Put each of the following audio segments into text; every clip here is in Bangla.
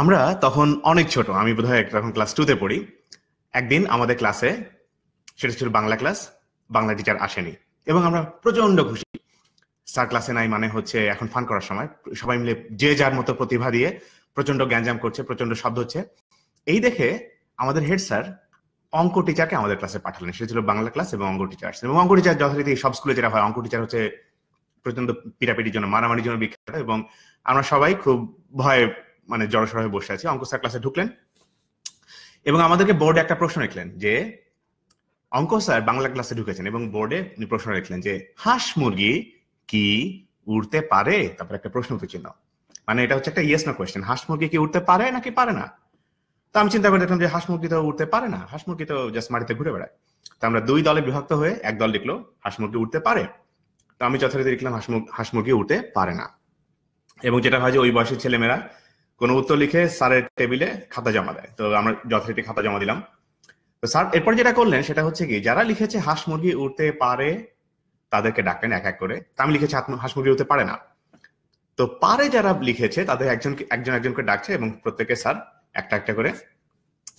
আমরা তখন অনেক ছোট আমি বোধ হয় তখন ক্লাস টুতে পড়ি একদিন আমাদের ক্লাসে সেটা ছিল বাংলা ক্লাস বাংলা টিচার আসেনি এবং আমরা প্রচন্ড খুশি স্যার ক্লাসে নাই মানে হচ্ছে এখন ফান করার সময় সবাই মিলে যে যার মতো প্রতিভা দিয়ে প্রচন্ড গ্যাঞ্জাম করছে প্রচন্ড শব্দ হচ্ছে এই দেখে আমাদের হেড স্যার অঙ্ক টিচারকে আমাদের ক্লাসে পাঠালেন সেটা ছিল বাংলা ক্লাস এবং অঙ্ক টিচার আসছে এবং অঙ্ক টিচার যথারীতি সব স্কুলে যেটা হয় অঙ্ক টিচার হচ্ছে প্রচন্ড পিটাপিটির জন্য মারামারির জন্য বিখ্যাত এবং আমরা সবাই খুব ভয় মানে জড়সড় হয়ে বসে আছি অঙ্ক স্যার ক্লাসে ঢুকলেন এবং আমাদেরকে বোর্ডে একটা প্রশ্ন লিখলেন যে অঙ্ক স্যার বাংলা ক্লাসে ঢুকেছেন এবং বোর্ডে প্রশ্ন লিখলেন যে হাঁস মুরগি কি উড়তে পারে তারপর একটা প্রশ্ন উঠেছিল মানে এটা হচ্ছে একটা ইয়েস না কোয়েশ্চেন হাঁস মুরগি কি উঠতে পারে নাকি পারে না তো আমি চিন্তা করে দেখলাম যে হাঁস মুরগি তো উঠতে পারে না হাঁস মুরগি তো জাস্ট মাটিতে ঘুরে বেড়ায় তো আমরা দুই দলে বিভক্ত হয়ে এক দল লিখলো হাঁস মুরগি উঠতে পারে তো আমি যথারীতি লিখলাম হাঁস মুরগি উঠতে পারে না এবং যেটা হয় যে ওই বয়সের ছেলেমেয়েরা কোনো উত্তর লিখে স্যারের টেবিলে খাতা জমা দেয় তো আমরা যথারীতি খাতা জমা দিলাম তো স্যার এরপর যেটা করলেন সেটা হচ্ছে কি যারা লিখেছে হাঁস মুরগি উঠতে পারে তাদেরকে ডাকলেন এক এক করে আমি লিখেছি হাঁস মুরগি উঠতে পারে না তো পারে যারা লিখেছে তাদের একজন একজন একজনকে ডাকছে এবং প্রত্যেকে স্যার একটা একটা করে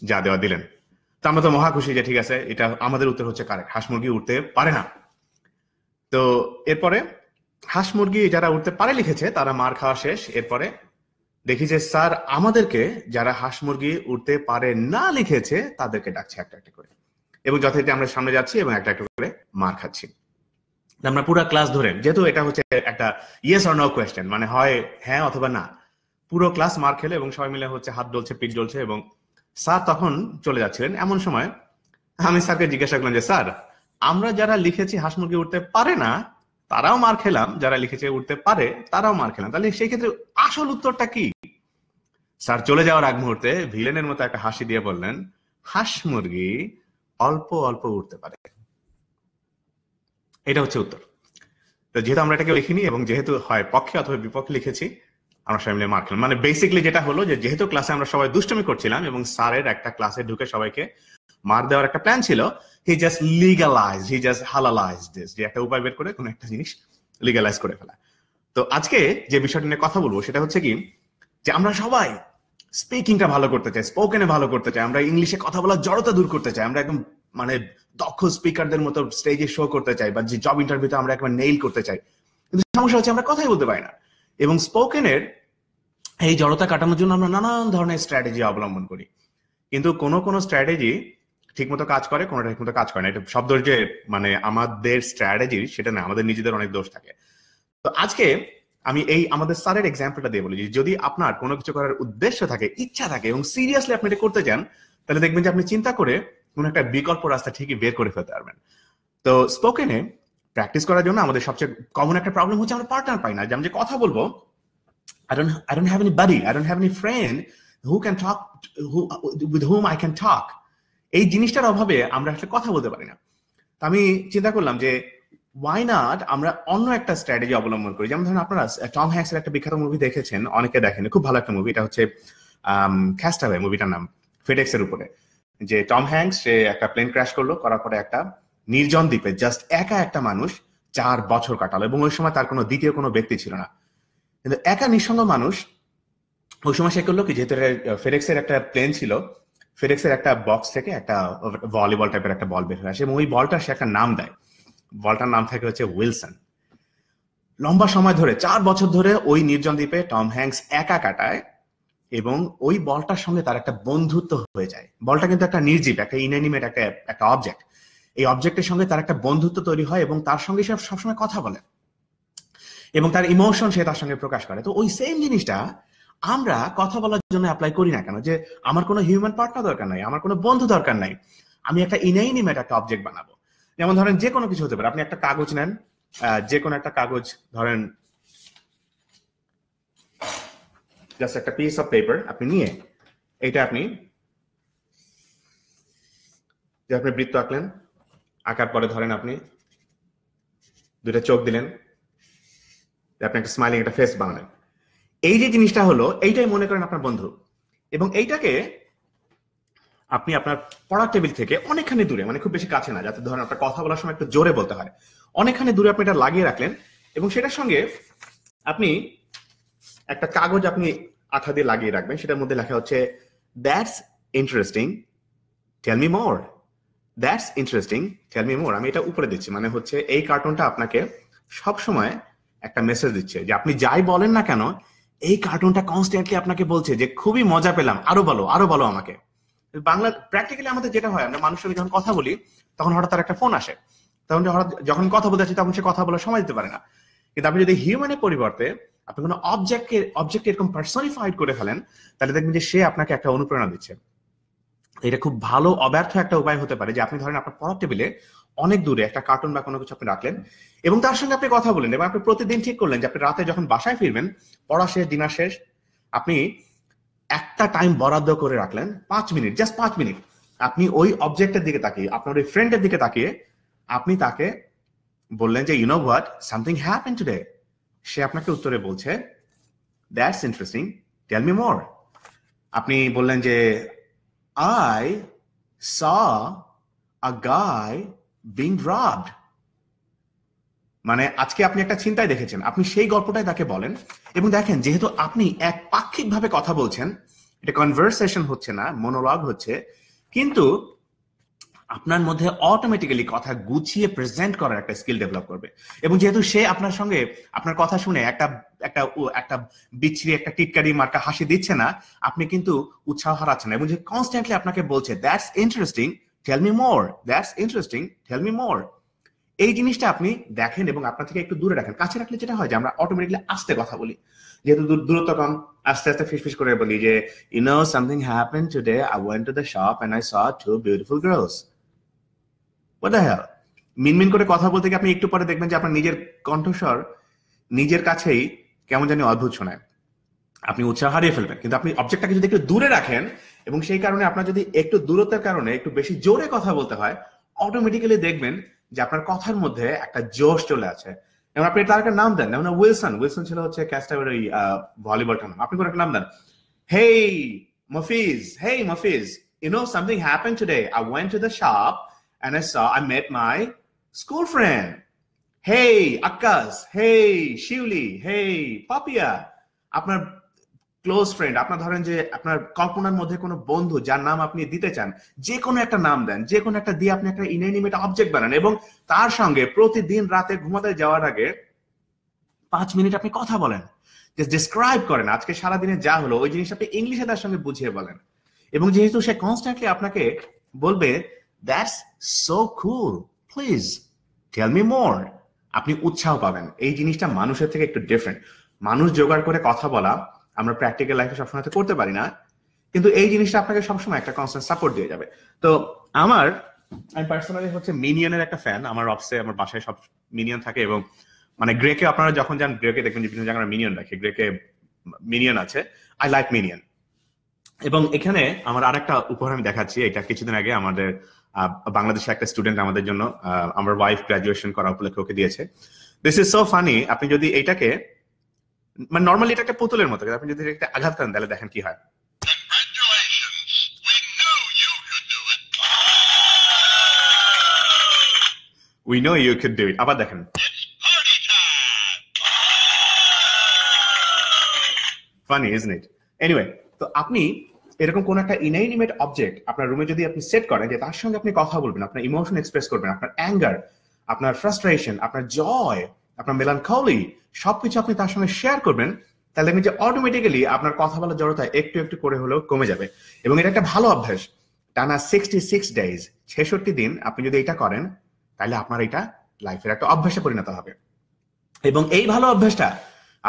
যা দেওয়া দিলেন তো আমরা তো মহা খুশি যে ঠিক আছে এটা আমাদের উত্তর হচ্ছে কারেক্ট হাঁস মুরগি উঠতে পারে না তো এরপরে হাঁস মুরগি যারা উঠতে পারে লিখেছে তারা মার খাওয়া শেষ এরপরে দেখি যে স্যার আমাদেরকে যারা হাঁস মুরগি উঠতে পারে না লিখেছে তাদেরকে ডাকছে একটা একটা করে এবং যথারীতি আমরা সামনে যাচ্ছি এবং একটা একটা করে মার খাচ্ছি আমরা পুরো ক্লাস ধরে যেহেতু এটা হচ্ছে একটা ইয়েস অর নো কোয়েশ্চেন মানে হয় হ্যাঁ অথবা না পুরো ক্লাস মার খেলে এবং সবাই মিলে হচ্ছে হাত ডলছে পিঠ ডলছে এবং স্যার তখন চলে যাচ্ছিলেন এমন সময় আমি স্যারকে জিজ্ঞাসা করলাম যে স্যার আমরা যারা লিখেছি হাঁস মুরগি উঠতে পারে না তারাও মার খেলাম যারা লিখেছে উঠতে পারে তারাও মার খেলাম তাহলে সেই ক্ষেত্রে আসল উত্তরটা কি স্যার চলে যাওয়ার আগ মুহূর্তে ভিলেনের মতো একটা হাসি দিয়ে বললেন হাঁস মুরগি অল্প অল্প উঠতে পারে এটা হচ্ছে উত্তর তো যেহেতু আমরা এটাকে লিখিনি এবং যেহেতু হয় পক্ষে অথবা বিপক্ষে লিখেছি আমরা সবাই মিলে মার খেলাম মানে বেসিকলি যেটা হলো যে যেহেতু ক্লাসে আমরা সবাই দুষ্টমি করছিলাম এবং স্যারের একটা ক্লাসে ঢুকে সবাইকে মার দেওয়ার একটা প্ল্যান ছিল he just legalize he just halalize this যে একটা উপায় বের করে কোনো একটা জিনিস লিগালাইজ করে ফেলা তো আজকে যে বিষয়টা নিয়ে কথা বলবো সেটা হচ্ছে কি যে আমরা সবাই স্পিকিংটা ভালো করতে চাই স্পোকেনে ভালো করতে চাই আমরা ইংলিশে কথা বলার জড়তা দূর করতে চাই আমরা একদম মানে দক্ষ স্পিকারদের মতো স্টেজে শো করতে চাই বা যে জব ইন্টারভিউতে আমরা একবার নেইল করতে চাই কিন্তু সমস্যা হচ্ছে আমরা কথাই বলতে পারি না এবং স্পোকেনের এই জড়তা কাটানোর জন্য আমরা নানান ধরনের স্ট্র্যাটেজি অবলম্বন করি কিন্তু কোনো কোনো স্ট্র্যাটেজি ঠিক মতো কাজ করে কোনটা ঠিক মতো কাজ করে না এটা সব দোষ যে মানে আমাদের স্ট্র্যাটেজির সেটা না আমাদের নিজেদের অনেক দোষ থাকে তো আজকে আমি এই আমাদের স্যারের এক্সাম্পলটা দিয়ে বলি যদি আপনার কোনো কিছু করার উদ্দেশ্য থাকে ইচ্ছা থাকে এবং সিরিয়াসলি আপনি এটা করতে চান তাহলে দেখবেন যে আপনি চিন্তা করে কোন একটা বিকল্প রাস্তা ঠিকই বের করে ফেলতে পারবেন তো স্পোকেনে প্র্যাকটিস করার জন্য আমাদের সবচেয়ে কমন একটা প্রবলেম হচ্ছে আমরা পার্টনার পাই না যে আমি যে কথা বলবো I don't I don't have any বাড়ি I don't have any friend who can talk who with whom I can talk. এই জিনিসটার অভাবে আমরা আসলে কথা বলতে পারি না তো আমি চিন্তা করলাম যে ওয়াই নাট আমরা অন্য একটা স্ট্র্যাটেজি অবলম্বন করি যেমন ধরুন আপনারা টম হ্যাংসের একটা বিখ্যাত মুভি দেখেছেন অনেকে দেখেন খুব ভালো একটা মুভি এটা হচ্ছে ক্যাস্টাওয়ে মুভিটার নাম ফেডেক্সের উপরে যে টম হ্যাংস সে একটা প্লেন ক্র্যাশ করলো করার পরে একটা নির্জন দ্বীপে জাস্ট একা একটা মানুষ চার বছর কাটালো এবং ওই সময় তার কোনো দ্বিতীয় কোনো ব্যক্তি ছিল না কিন্তু একা নিঃসঙ্গ মানুষ ওই সময় সে করলো কি যেহেতু ফেডেক্সের একটা প্লেন ছিল ফেডেক্সের একটা বক্স থেকে একটা ভলিবল টাইপের একটা বল বের হয়ে আসে এবং ওই বলটা সে একটা নাম দেয় বলটার নাম থাকে হচ্ছে উইলসন লম্বা সময় ধরে চার বছর ধরে ওই নির্জন দ্বীপে টম হ্যাংস একা কাটায় এবং ওই বলটার সঙ্গে তার একটা বন্ধুত্ব হয়ে যায় বলটা কিন্তু একটা নির্জীব একটা ইনএনিমেট একটা একটা অবজেক্ট এই অবজেক্টের সঙ্গে তার একটা বন্ধুত্ব তৈরি হয় এবং তার সঙ্গে সে সবসময় কথা বলে এবং তার ইমোশন সে তার সঙ্গে প্রকাশ করে তো ওই সেম জিনিসটা আমরা কথা বলার জন্য অ্যাপ্লাই করি না কেন যে আমার কোনো হিউম্যান পার্টনার দরকার নাই আমার কোনো বন্ধু দরকার নাই আমি একটা ইনাইনিমেট একটা অবজেক্ট বানাবো যেমন ধরেন যে কোনো কিছু হতে পারে আপনি একটা কাগজ নেন যে কোনো একটা কাগজ ধরেন জাস্ট একটা পিস অফ পেপার আপনি নিয়ে এটা আপনি যে আপনি বৃত্ত আঁকলেন আঁকার পরে ধরেন আপনি দুইটা চোখ দিলেন আপনি একটা স্মাইলিং একটা ফেস বানালেন এই যে জিনিসটা হলো এইটাই মনে করেন আপনার বন্ধু এবং এইটাকে আপনি আপনার পড়ার টেবিল থেকে অনেকখানি দূরে মানে খুব বেশি কাছে না যাতে ধরেন আপনার কথা বলার সময় একটু জোরে বলতে হয় অনেকখানি দূরে আপনি এটা লাগিয়ে রাখলেন এবং সেটার সঙ্গে আপনি একটা কাগজ আপনি আঠা দিয়ে লাগিয়ে রাখবেন সেটার মধ্যে লেখা হচ্ছে that's interesting tell me more that's interesting tell me more আমি এটা উপরে দিচ্ছি মানে হচ্ছে এই কার্টুনটা আপনাকে সব সময় একটা মেসেজ দিচ্ছে যে আপনি যাই বলেন না কেন এই কার্টুনটা কনস্ট্যান্টলি আপনাকে বলছে যে খুবই মজা পেলাম আরো বলো আরো বলো আমাকে বাংলা প্র্যাকটিক্যালি আমাদের যেটা হয় আমরা মানুষের যখন কথা বলি তখন হঠাৎ তার একটা ফোন আসে তখন হঠাৎ যখন কথা বলতে তখন সে কথা বলার সময় দিতে পারে না কিন্তু আপনি যদি হিউম্যানের পরিবর্তে আপনি কোনো অবজেক্টকে অবজেক্ট এরকম পার্সোনিফাইড করে ফেলেন তাহলে দেখবেন যে সে আপনাকে একটা অনুপ্রেরণা দিচ্ছে এটা খুব ভালো অব্যর্থ একটা উপায় হতে পারে যে আপনি ধরেন আপনার পড়ার টেবিলে অনেক দূরে একটা কার্টুন বা কোনো কিছু আপনি রাখলেন এবং তার সঙ্গে আপনি কথা বলেন এবং আপনি প্রতিদিন ঠিক করলেন যে আপনি রাতে যখন বাসায় ফিরবেন পড়া শেষ দিনা শেষ আপনি একটা টাইম বরাদ্দ করে রাখলেন পাঁচ মিনিট জাস্ট পাঁচ মিনিট আপনি ওই অবজেক্টের দিকে তাকিয়ে আপনার ওই ফ্রেন্ডের দিকে তাকিয়ে আপনি তাকে বললেন যে you know what something happen today সে আপনাকে উত্তরে বলছে that's interesting tell me more আপনি বললেন যে I saw a guy being robbed. মানে আজকে আপনি একটা চিন্তায় দেখেছেন আপনি সেই গল্পটাই তাকে বলেন এবং দেখেন যেহেতু আপনি এক ভাবে কথা বলছেন এটা কনভার্সেশন হচ্ছে না মনোলগ হচ্ছে কিন্তু আপনার মধ্যে অটোমেটিক্যালি কথা গুছিয়ে প্রেজেন্ট করার একটা স্কিল ডেভেলপ করবে এবং যেহেতু সে আপনার সঙ্গে আপনার কথা শুনে একটা একটা একটা বিচ্ছিরি একটা টিটকারি মার্কা হাসি দিচ্ছে না আপনি কিন্তু উৎসাহ হারাচ্ছেন এবং যে কনস্ট্যান্টলি আপনাকে বলছে that's interesting tell me more that's interesting tell me more এই জিনিসটা আপনি দেখেন এবং আপনার থেকে একটু দূরে রাখেন কাছে রাখলে যেটা হয় যে আমরা অটোমেটিকলি আস্তে কথা বলি যেহেতু দূরত্ব কম আস্তে আস্তে ফিস ফিস করে বলি যে you know something happen today I went to the shop and I saw two beautiful girls what মিনমিন করে কথা বলতে গিয়ে আপনি একটু পরে দেখবেন যে আপনার নিজের কণ্ঠস্বর নিজের কাছেই কেমন জানি অদ্ভুত শোনায় আপনি উৎসাহ হারিয়ে ফেলবেন কিন্তু আপনি অবজেক্টটাকে যদি একটু দূরে রাখেন এবং সেই কারণে আপনার যদি একটু দূরত্বের কারণে একটু বেশি জোরে কথা বলতে হয় অটোমেটিক্যালি দেখবেন যে আপনার কথার মধ্যে একটা জোশ চলে আছে এবং আপনি তার একটা নাম দেন যেমন উইলসন উইলসন ছিল হচ্ছে ক্যাস্টাবের ওই ভলিবলটা নাম আপনি কোনো একটা নাম দেন hey Mofiz hey Mofiz you know something happen today I went to the shop and I saw I met my school friend. Hey, Akkas. Hey, Shivli. Hey, Papia. আপনার ক্লোজ ফ্রেন্ড আপনার ধরেন যে আপনার কল্পনার মধ্যে কোনো বন্ধু যার নাম আপনি দিতে চান যে কোনো একটা নাম দেন যে কোনো একটা দিয়ে আপনি একটা ইনএনিমেট অবজেক্ট বানান এবং তার সঙ্গে প্রতিদিন রাতে ঘুমাতে যাওয়ার আগে পাঁচ মিনিট আপনি কথা বলেন ডিসক্রাইব করেন আজকে সারাদিনে যা হলো ওই জিনিসটা আপনি ইংলিশে তার সঙ্গে বুঝিয়ে বলেন এবং যেহেতু সে কনস্ট্যান্টলি আপনাকে বলবে that's so cool please tell me more আপনি উৎসাহ পাবেন এই জিনিসটা মানুষের থেকে একটু ডিফারেন্ট মানুষ জোগাড় করে কথা বলা আমরা প্র্যাকটিক্যাল লাইফে সবসময় তো করতে পারি না কিন্তু এই জিনিসটা আপনাকে সবসময় একটা কনস্ট্যান্ট সাপোর্ট দিয়ে যাবে তো আমার আমি পার্সোনালি হচ্ছে মিনিয়নের একটা ফ্যান আমার অফিসে আমার বাসায় সব মিনিয়ন থাকে এবং মানে গ্রেকে আপনারা যখন যান গ্রেকে দেখবেন বিভিন্ন জায়গায় মিনিয়ন রাখে গ্রেকে মিনিয়ন আছে আই লাইক মিনিয়ন এবং এখানে আমার আরেকটা উপহার আমি দেখাচ্ছি এটা কিছুদিন আগে আমাদের বাংলাদেশে একটা স্টুডেন্ট আমাদের জন্য আমার ওয়াইফ গ্রাজুয়েশন করা উপলক্ষে ওকে দিয়েছে দিস ইজ সো ফানি আপনি যদি এটাকে মানে নর্মালি এটা একটা পুতুলের মতো আপনি যদি একটা আঘাত করেন তাহলে দেখেন কি হয় we know you could do it আবার দেখেন ফানি ইজ ইট এনিওয়ে তো আপনি এরকম কোন একটা ইনএনিমেট অবজেক্ট আপনার রুমে যদি আপনি সেট করেন যে তার সঙ্গে আপনি কথা বলবেন আপনার ইমোশন এক্সপ্রেস করবেন আপনার অ্যাঙ্গার আপনার ফ্রাস্ট্রেশন আপনার জয় আপনার মেলান খাওলি সবকিছু আপনি তার সঙ্গে শেয়ার করবেন তাহলে আমি যে অটোমেটিক্যালি আপনার কথা বলার জড়তা একটু একটু করে হলেও কমে যাবে এবং এটা একটা ভালো অভ্যাস টানা সিক্সটি সিক্স ডেজ ছেষট্টি দিন আপনি যদি এটা করেন তাহলে আপনার এটা লাইফের একটা অভ্যাসে পরিণত হবে এবং এই ভালো অভ্যাসটা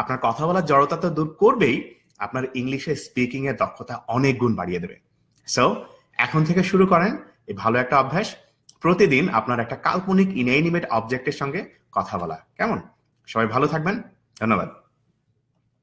আপনার কথা বলার জড়তা তো দূর করবেই আপনার ইংলিশে স্পিকিং এর দক্ষতা অনেক গুণ বাড়িয়ে দেবে সো এখন থেকে শুরু করেন এই ভালো একটা অভ্যাস প্রতিদিন আপনার একটা কাল্পনিক ইনএনিমেট অবজেক্টের সঙ্গে কথা বলা কেমন সবাই ভালো থাকবেন ধন্যবাদ